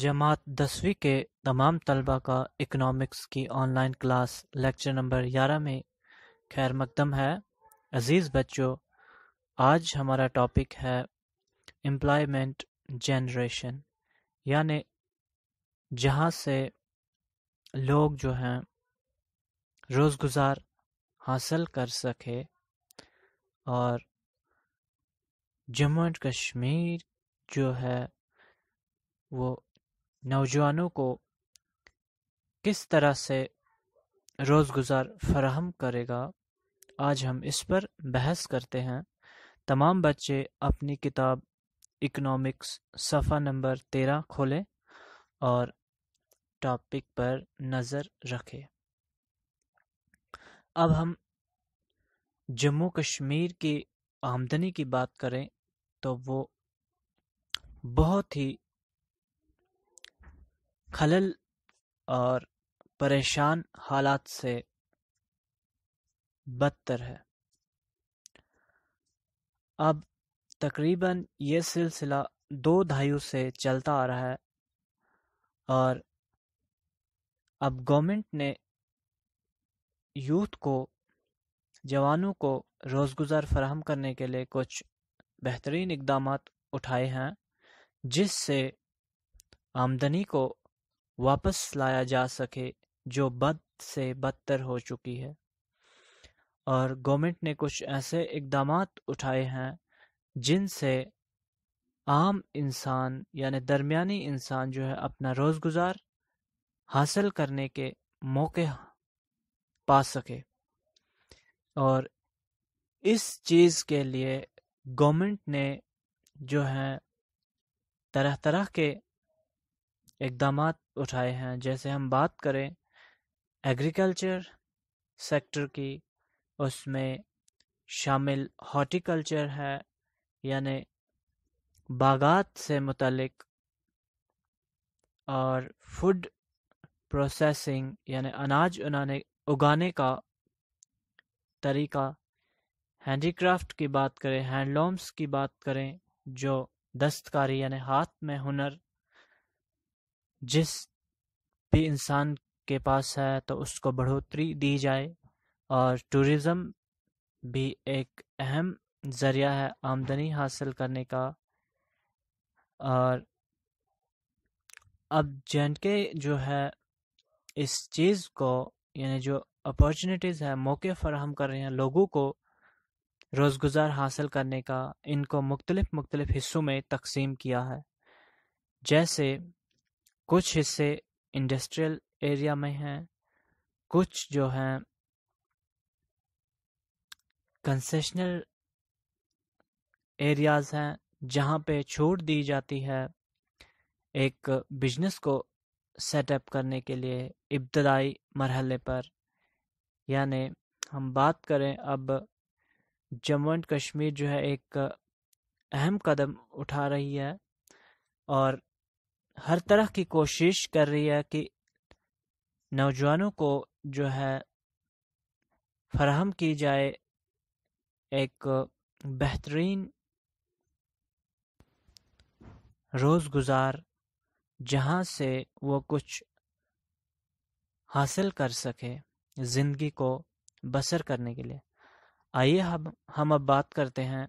जमात दसवीं के तमाम तलबा का इकनॉमिक्स की ऑनलाइन क्लास लेक्चर नंबर ग्यारह में खैर मकदम है अज़ीज़ बच्चों आज हमारा टॉपिक है एम्प्लॉयमेंट जनरेशन यानि जहाँ से लोग जो हैं रोज़गुजार हासिल कर सके और जम्मू एंड कश्मीर जो है वो नौजवानों को किस तरह से रोज़गुजार फराहम करेगा आज हम इस पर बहस करते हैं तमाम बच्चे अपनी किताब इकोनॉमिक्स सफ़ा नंबर तेरह खोलें और टॉपिक पर नज़र रखें अब हम जम्मू कश्मीर की आमदनी की बात करें तो वो बहुत ही खलल और परेशान हालात से बदतर है अब तकरीबन ये सिलसिला दो ढाइयों से चलता आ रहा है और अब गवर्नमेंट ने यूथ को जवानों को रोज़गुजार फराहम करने के लिए कुछ बेहतरीन इकदाम उठाए हैं जिससे आमदनी को वापस लाया जा सके जो बद से बदतर हो चुकी है और गवर्नमेंट ने कुछ ऐसे इकदाम उठाए हैं जिनसे आम इंसान यानी दरमियानी इंसान जो है अपना रोज़गुजार हासिल करने के मौके पा सके और इस चीज़ के लिए गवर्नमेंट ने जो है तरह तरह के इकदाम उठाए हैं जैसे हम बात करें एग्रीकल्चर सेक्टर की उसमें शामिल हॉर्टिकल्चर है यानि बागात से मुतलक और फूड प्रोसेसिंग यानि अनाज उनाने उगाने का तरीका हैंडीक्राफ्ट की बात करें हैंडलूम्स की बात करें जो दस्तकारी यानि हाथ में हुनर जिस भी इंसान के पास है तो उसको बढ़ोतरी दी जाए और टूरिज़म भी एक अहम ज़रिया है आमदनी हासिल करने का और अब जे के जो है इस चीज़ को यानी जो अपॉर्चुनिटीज़ है मौके फराहम कर रहे हैं लोगों को रोज़गुजार हासिल करने का इनको मुख्तलिफ़ मुख्तलिफ़ हिस्सों में तकसीम किया है जैसे कुछ हिस्से इंडस्ट्रियल एरिया में हैं कुछ जो हैं कंसेशनल एरियाज हैं जहाँ पे छूट दी जाती है एक बिजनेस को सेटअप करने के लिए इब्तदाई मरहले पर यानि हम बात करें अब जम्मू एंड कश्मीर जो है एक अहम कदम उठा रही है और हर तरह की कोशिश कर रही है कि नौजवानों को जो है फराहम की जाए एक बेहतरीन रोज़गुजार जहाँ से वो कुछ हासिल कर सके ज़िंदगी को बसर करने के लिए आइए हम हम अब बात करते हैं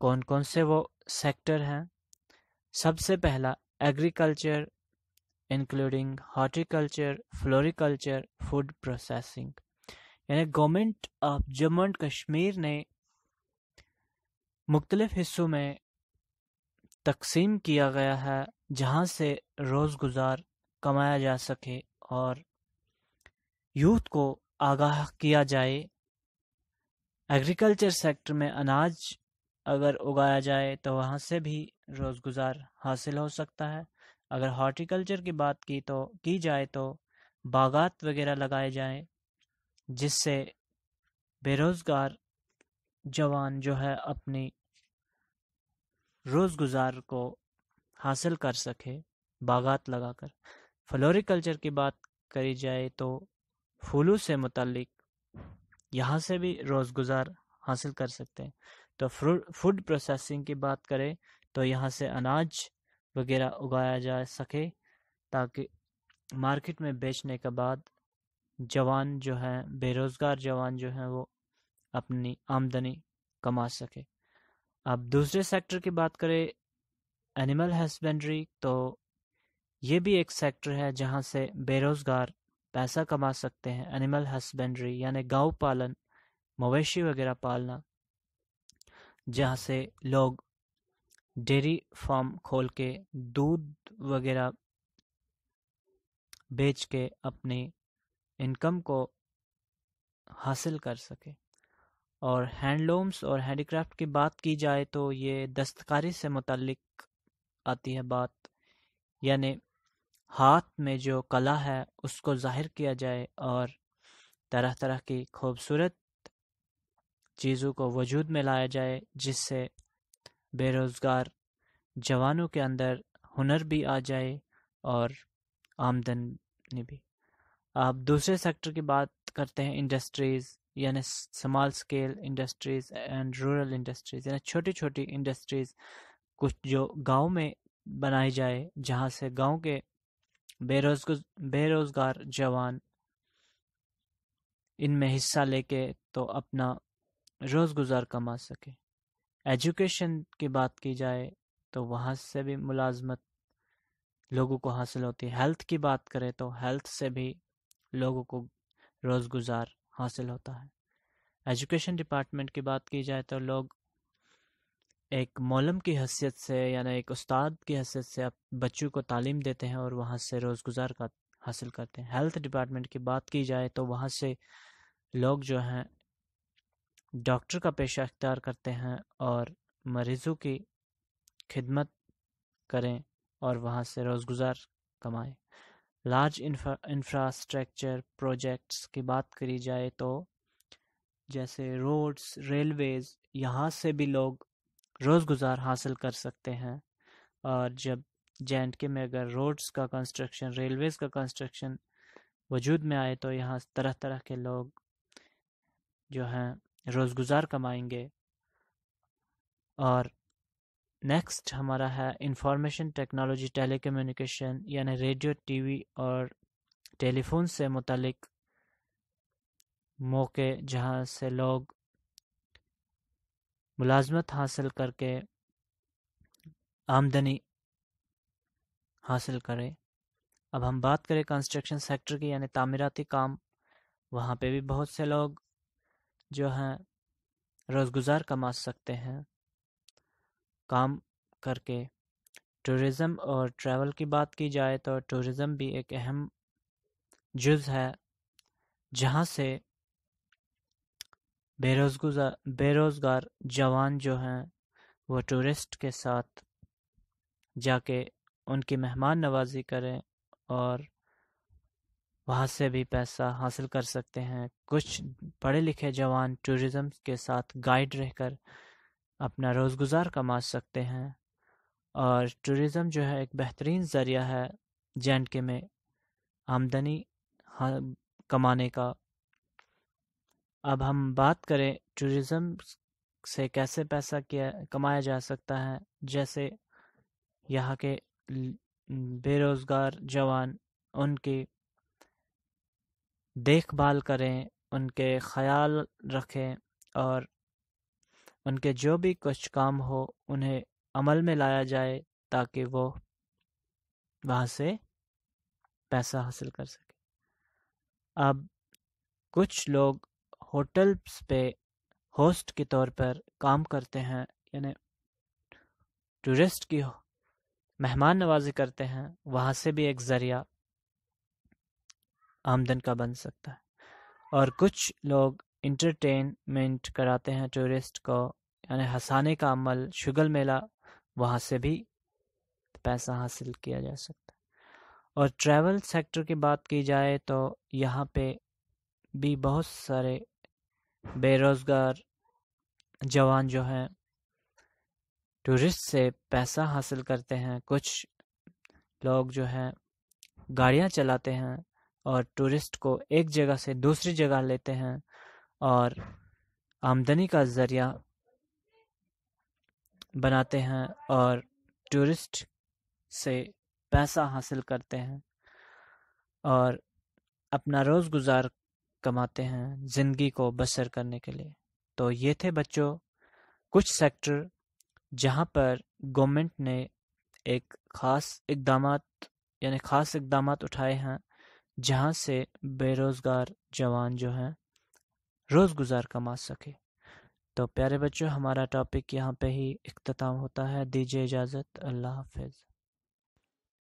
कौन कौन से वो सेक्टर हैं सबसे पहला Agriculture including horticulture, floriculture, food processing. यानी government of Jammu and Kashmir ने मुख्तलिफ हिस्सों में तकसीम किया गया है जहाँ से रोज़गुजार कमाया जा सके और यूथ को आगाह किया जाए एग्रीकल्चर सेक्टर में अनाज अगर उगाया जाए तो वहाँ से भी रोज़गुजार हासिल हो सकता है अगर हॉर्टिकल्चर की बात की तो की जाए तो बागात वगैरह लगाए जाए जिससे बेरोज़गार जवान जो है अपनी रोज़गुजार को हासिल कर सके बागात लगाकर फ्लोरिकल्चर की बात करी जाए तो फूलों से मुतलक यहाँ से भी रोज़गुजार हासिल कर सकते हैं तो फूड प्रोसेसिंग की बात करें तो यहाँ से अनाज वगैरह उगाया जा सके ताकि मार्केट में बेचने के बाद जवान जो हैं बेरोज़गार जवान जो हैं वो अपनी आमदनी कमा सके अब दूसरे सेक्टर की बात करें एनिमल हस्बेंड्री तो ये भी एक सेक्टर है जहाँ से बेरोज़गार पैसा कमा सकते हैं एनिमल हस्बेंड्री यानी गाँव पालन मवेशी वगैरह पालना जहाँ से लोग डेरी फार्म खोल के दूध वगैरह बेच के अपनी इनकम को हासिल कर सके और हैंडलूम्स और हैंडीक्राफ्ट की बात की जाए तो ये दस्तकारी से मुतलक आती है बात यानी हाथ में जो कला है उसको जाहिर किया जाए और तरह तरह की खूबसूरत चीज़ों को वजूद में लाया जाए जिससे बेरोज़गार जवानों के अंदर हुनर भी आ जाए और आमदनी भी आप दूसरे सेक्टर की बात करते हैं इंडस्ट्रीज़ यानी small scale industries and rural industries यानी छोटी छोटी इंडस्ट्रीज़ कुछ जो गांव में बनाई जाए जहां से गांव के बेरोजगार बेरोज़गार जवान इनमें हिस्सा लेके तो अपना रोज़गुजार कमा सके एजुकेशन की बात की जाए तो वहाँ से भी मुलाजमत लोगों को हासिल होती है हेल्थ की बात करें तो हेल्थ से भी लोगों को रोज़गुजार हासिल होता है एजुकेशन डिपार्टमेंट की बात की जाए तो लोग एक मौलम की हैसियत से यानी एक उस्ताद की हैसियत से आप बच्चों को तालीम देते हैं और वहाँ से रोज़गुजार का हासिल करते हैं हेल्थ डिपार्टमेंट की बात की जाए तो वहाँ से लोग जो हैं डॉक्टर का पेशा इख्तियार करते हैं और मरीज़ों की खिदमत करें और वहाँ से रोज़गुजार कमाएं लार्ज इंफ्रास्ट्रक्चर प्रोजेक्ट्स की बात करी जाए तो जैसे रोड्स रेलवेज़ यहाँ से भी लोग रोज़गुजार हासिल कर सकते हैं और जब जे एंड के में अगर रोड्स का कंस्ट्रक्शन रेलवेज़ का कंस्ट्रक्शन वजूद में आए तो यहाँ तरह तरह के लोग जो हैं रोज़गुज़ार कमाएंगे और नेक्स्ट हमारा है इंफॉर्मेशन टेक्नोलॉजी टेलीकम्युनिकेशन यानी रेडियो टीवी और टेलीफोन से मुतलिक मौके जहां से लोग मुलाजमत हासिल करके आमदनी हासिल करें अब हम बात करें कंस्ट्रक्शन सेक्टर की यानी तामीराती काम वहाँ पे भी बहुत से लोग जो हैं रोज़गुज़ार कमा सकते हैं काम करके टूरिज़म और ट्रैवल की बात की जाए तो टूरिज़म भी एक अहम जुज है जहाँ से बेरोजगार बेरोज़गार जवान जो हैं वो टूरिस्ट के साथ जाके उनकी मेहमान नवाजी करें और वहाँ से भी पैसा हासिल कर सकते हैं कुछ पढ़े लिखे जवान टूरिज़म के साथ गाइड रहकर अपना रोज़गुजार कमा सकते हैं और टूरिज़म जो है एक बेहतरीन ज़रिया है जे के में आमदनी हाँ, कमाने का अब हम बात करें टूरिज़म से कैसे पैसा किया कमाया जा सकता है जैसे यहाँ के बेरोज़गार जवान उनकी देखभाल करें उनके ख्याल रखें और उनके जो भी कुछ काम हो उन्हें अमल में लाया जाए ताकि वो वहाँ से पैसा हासिल कर सके अब कुछ लोग होटल्स पे होस्ट के तौर पर काम करते हैं यानी टूरिस्ट की मेहमान नवाजी करते हैं वहाँ से भी एक ज़रिया आमदन का बन सकता है और कुछ लोग इंटरटेनमेंट कराते हैं टूरिस्ट को यानी हंसाने का अमल शुगल मेला वहाँ से भी पैसा हासिल किया जा सकता है और ट्रैवल सेक्टर की बात की जाए तो यहाँ पे भी बहुत सारे बेरोज़गार जवान जो हैं टूरिस्ट से पैसा हासिल करते हैं कुछ लोग जो हैं गाड़ियाँ चलाते हैं और टूरिस्ट को एक जगह से दूसरी जगह लेते हैं और आमदनी का ज़रिया बनाते हैं और टूरिस्ट से पैसा हासिल करते हैं और अपना रोज़गुजार कमाते हैं ज़िंदगी को बसर करने के लिए तो ये थे बच्चों कुछ सेक्टर जहाँ पर गवर्नमेंट ने एक ख़ास इकदाम यानी ख़ास इकदाम उठाए हैं जहाँ से बेरोज़गार जवान जो हैं रोज़ गुज़ार कमा सके तो प्यारे बच्चों हमारा टॉपिक यहाँ पे ही इख्ताम होता है दीजिए इजाज़त अल्लाह हाफिज़